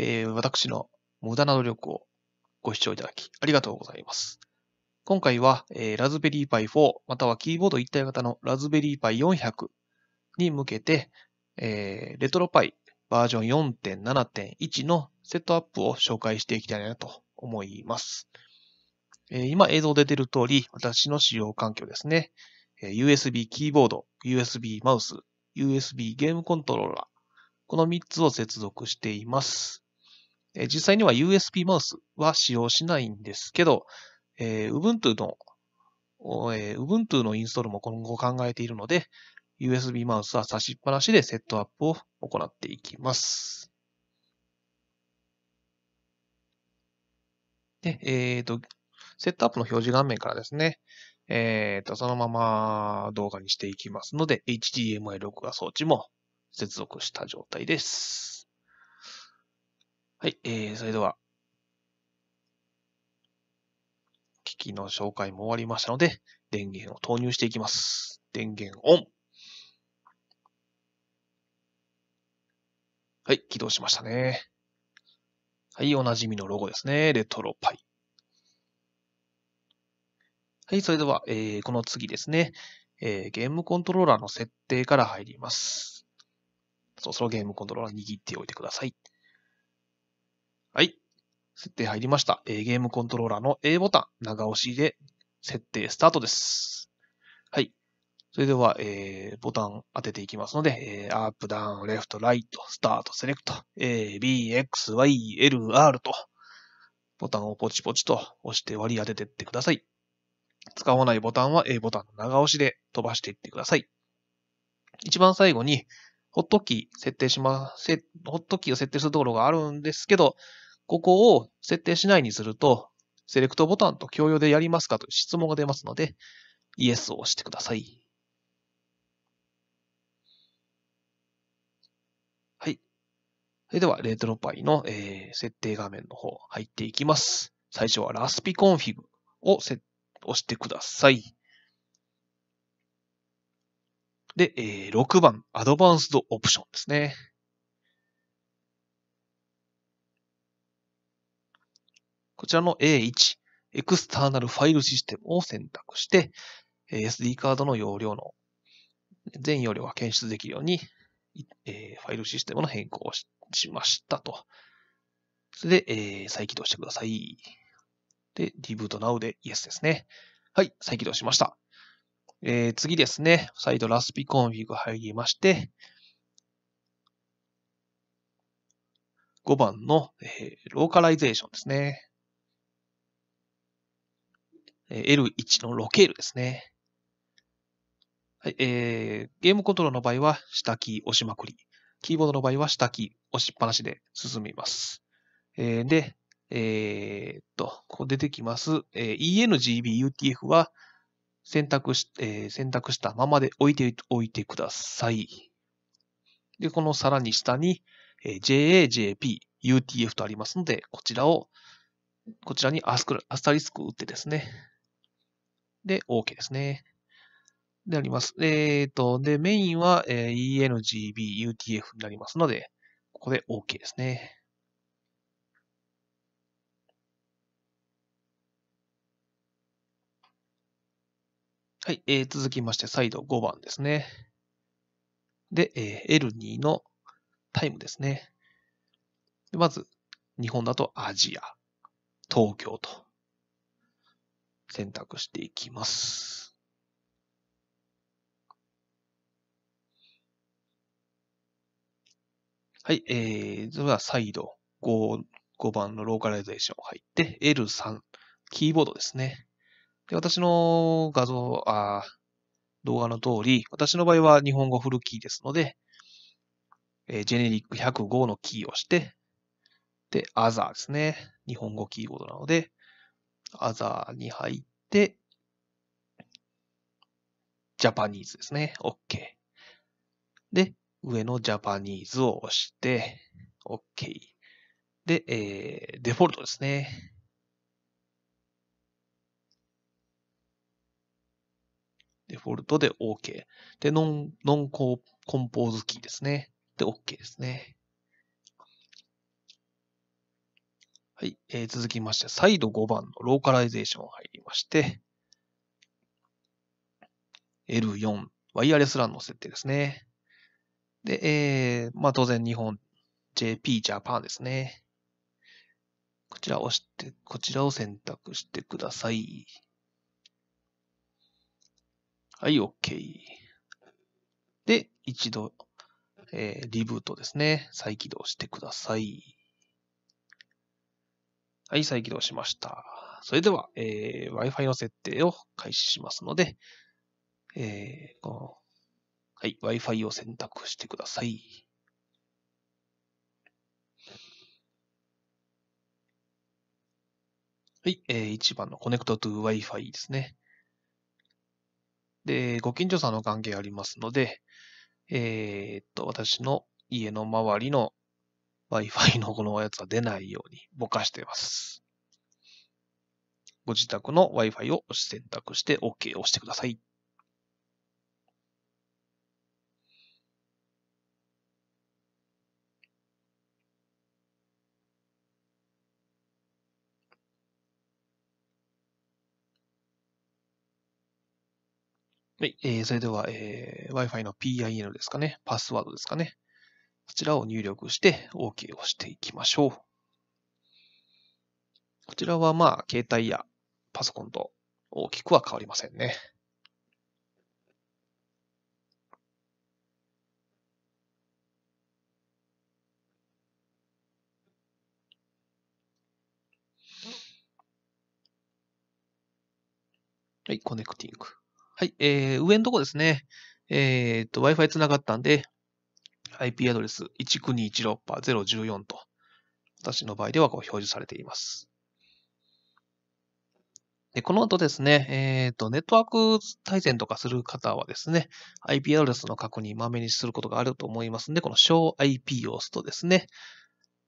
えー、私の無駄な努力をご視聴いただき、ありがとうございます。今回は、えー、ラズベリーパイ4、またはキーボード一体型のラズベリーパイ400に向けて、えー、レトロパイバージョン4.7.1のセットアップを紹介していきたいなと思います。えー、今映像で出る通り、私の使用環境ですね。え USB キーボード、USB マウス、USB ゲームコントローラー、この3つを接続しています。え実際には USB マウスは使用しないんですけど、えー、Ubuntu の、えー、Ubuntu のインストールも今後考えているので、USB マウスは差しっぱなしでセットアップを行っていきます。で、えっ、ー、と、セットアップの表示画面からですね、えっ、ー、と、そのまま動画にしていきますので、HDMI 録画装置も接続した状態です。はい、えー、それでは、機器の紹介も終わりましたので、電源を投入していきます。電源オンはい、起動しましたね。はい、おなじみのロゴですね。レトロパイ。はい、それでは、えー、この次ですね、えー、ゲームコントローラーの設定から入ります。そろそろゲームコントローラー握っておいてください。はい。設定入りました。えゲームコントローラーの A ボタン、長押しで設定スタートです。はい。それでは、えー、ボタン当てていきますので、えー、アップ、ダウン、レフト、ライト、スタート、セレクト、A、B、X、Y、L、R と、ボタンをポチポチと押して割り当てていってください。使わないボタンは A ボタンの長押しで飛ばしていってください。一番最後に、ホットキー設定しま、せ、ホットキーを設定するところがあるんですけど、ここを設定しないにすると、セレクトボタンと共用でやりますかという質問が出ますので、イエスを押してください。はい。それでは、レトロパイの、えー、設定画面の方入っていきます。最初はラスピコンフィグを押してください。で、えー、6番、アドバンスドオプションですね。こちらの A1、エクスターナルファイルシステムを選択して、SD カードの容量の、全容量が検出できるように、えー、ファイルシステムの変更をしましたと。それで、えー、再起動してください。で、リブートナウで Yes ですね。はい、再起動しました。えー、次ですね、再度ラスピコンフィグ入りまして、5番の、えー、ローカライゼーションですね。えー、L1 のロケールですね。はいえー、ゲームコントロールの場合は下キー押しまくり。キーボードの場合は下キー押しっぱなしで進みます。えー、で、えー、っと、ここ出てきます。えー、ENGBUTF は選択し、えー、選択したままで置いておいてください。で、このさらに下に、えー、JA、JP、UTF とありますので、こちらを、こちらにアスクアスタリスクを打ってですね。で、OK ですね。であります。えっ、ー、と、で、メインは、えー、ENGB、UTF になりますので、ここで OK ですね。はい、えー、続きまして、サイド5番ですね。で、えー、L2 のタイムですね。まず、日本だとアジア、東京と選択していきます。はい、えー、それではイド 5, 5番のローカライゼーション入って L3、キーボードですね。で、私の画像、あ動画の通り、私の場合は日本語フルキーですので、えー、ジェネリック105のキーをして、で、アザーですね。日本語キーボードなので、アザーに入って、ジャパニーズですね。OK。で、上のジャパニーズを押して、OK。で、えー、デフォルトですね。フォルトで OK。で、ノン、ノンココンポーズキーですね。で、OK ですね。はい、えー、続きまして、再度5番のローカライゼーション入りまして、L4、ワイヤレス LAN の設定ですね。で、えー、まあ当然日本 JP ジャパンですね。こちらを押して、こちらを選択してください。はい、OK。で、一度、えー、リブートですね。再起動してください。はい、再起動しました。それでは、えー、Wi-Fi の設定を開始しますので、えー、この、はい、Wi-Fi を選択してください。はい、えー、1番の Connect to Wi-Fi ですね。で、ご近所さんの関係ありますので、えー、っと、私の家の周りの Wi-Fi のこのやつは出ないように ぼかしています。ご自宅の Wi-Fi を選択して OK を押してください。はい、えー、それでは、えー、Wi-Fi の PIN ですかね、パスワードですかね。そちらを入力して OK をしていきましょう。こちらはまあ、携帯やパソコンと大きくは変わりませんね。はい、コネクティング。はい、えー、上のとこですね。えっ、ー、と、Wi-Fi 繋がったんで、IP アドレス19216.014と、私の場合ではこう表示されています。でこの後ですね、えっ、ー、と、ネットワーク対戦とかする方はですね、IP アドレスの確認、まめにすることがあると思いますんで、この小 IP を押すとですね、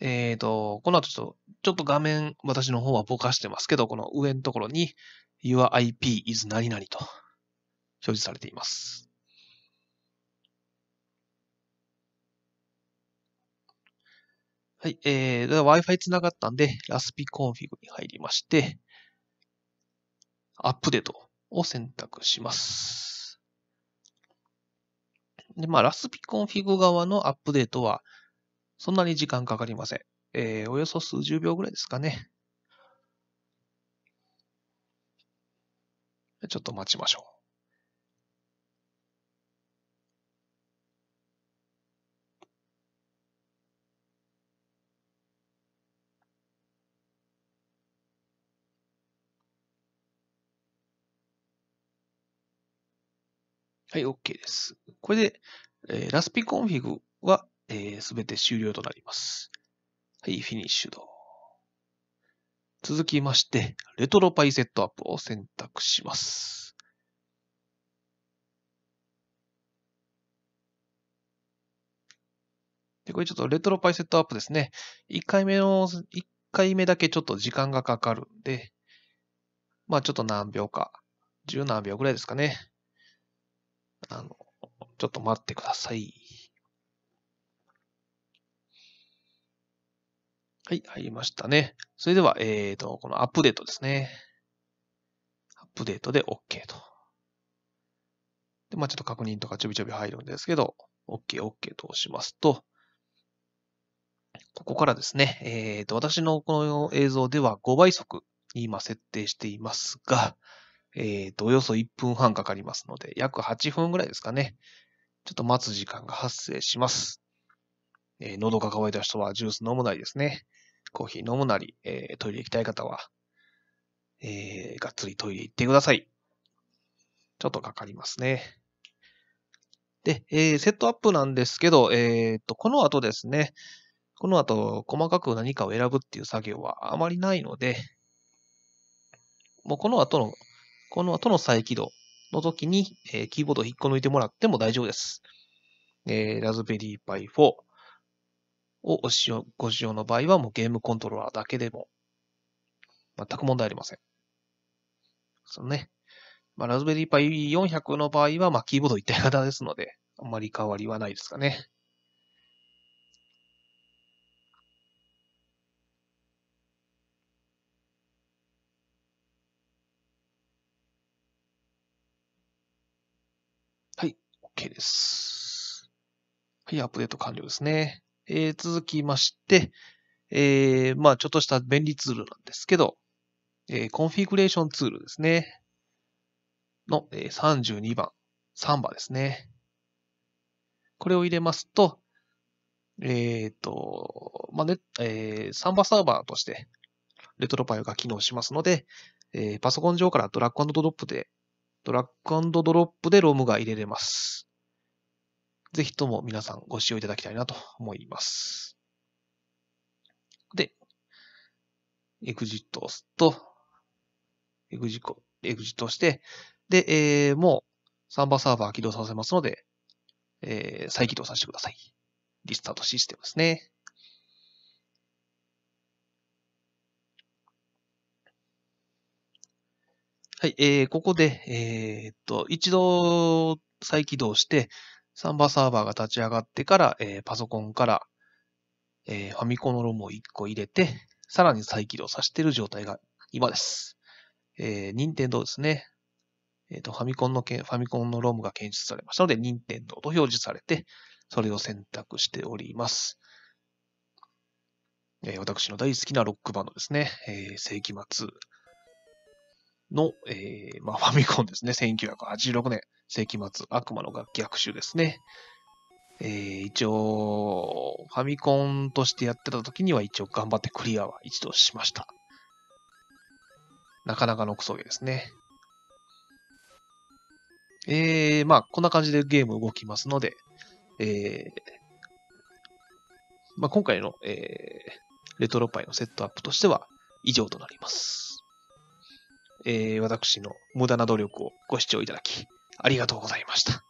えっ、ー、と、この後ちょっと、ちょっと画面、私の方はぼかしてますけど、この上のところに、Your IP is 何々と表示されています。はい、えー、Wi-Fi 繋がったんで、ラスピコンフィグに入りまして、アップデートを選択します。で、まあ、ラスピコンフィグ側のアップデートは、そんなに時間かかりません。えー、およそ数十秒ぐらいですかね。ちょっと待ちましょう。はい、OK です。これで、えー、ラスピコンフィグは、えー、全て終了となります。はい、フィニッシュド。続きまして、レトロパイセットアップを選択します。で、これちょっとレトロパイセットアップですね。1回目の、1回目だけちょっと時間がかかるんで、まあちょっと何秒か、十何秒ぐらいですかね。あの、ちょっと待ってください。はい、入りましたね。それでは、えっ、ー、と、このアップデートですね。アップデートで OK と。で、まあちょっと確認とかちょびちょび入るんですけど、OK、OK と押しますと、ここからですね、えっ、ー、と、私のこの映像では5倍速に今設定していますが、えっ、ー、と、およそ1分半かかりますので、約8分ぐらいですかね。ちょっと待つ時間が発生します。えー、喉が渇いた人はジュース飲むなりですね。コーヒー飲むなり、えー、トイレ行きたい方は、えー、がっつりトイレ行ってください。ちょっとかかりますね。で、えー、セットアップなんですけど、えー、っと、この後ですね、この後、細かく何かを選ぶっていう作業はあまりないので、もうこの後のこの後の再起動の時に、えー、キーボードを引っこ抜いてもらっても大丈夫です。えー、Raspberry p 4をご使用の場合はもうゲームコントローラーだけでも全く問題ありません。そのね。まあ、ベリーパイ e 400の場合は、まあ、キーボード一体型ですので、あんまり変わりはないですかね。です。はい、アップデート完了ですね。えー、続きまして、えー、まあちょっとした便利ツールなんですけど、えー、コンフィグレーションツールですね。の、えー、32番、サンバですね。これを入れますと、えっ、ー、と、まあね、えー、サンバサーバーとして、レトロパイが機能しますので、えー、パソコン上からドラッグドロップで、ドラッグドロップでロムが入れれます。ぜひとも皆さんご使用いただきたいなと思います。で、エ x ジッを押すと、エ x ジ t exit をして、で、えー、もうサンバーサーバー起動させますので、えー、再起動させてください。リスタートシステムですね。はい、えー、ここで、えー、っと、一度再起動して、サンバサーバーが立ち上がってから、えー、パソコンから、えー、ファミコンのロムを1個入れて、さらに再起動させている状態が今です。えー、任天堂ですね。えっ、ー、と、ファミコンのけ、ファミコンのロムが検出されましたので、任天堂と表示されて、それを選択しております。えー、私の大好きなロックバンドですね。えー、世紀末の、えー、まあ、ファミコンですね。1986年。世紀末、悪魔の楽器学習ですね。えー、一応、ファミコンとしてやってた時には一応頑張ってクリアは一度しました。なかなかのクソゲですね。えー、まあ、こんな感じでゲーム動きますので、えー、まあ、今回の、えー、レトロパイのセットアップとしては以上となります。えー、私の無駄な努力をご視聴いただき、ありがとうございました。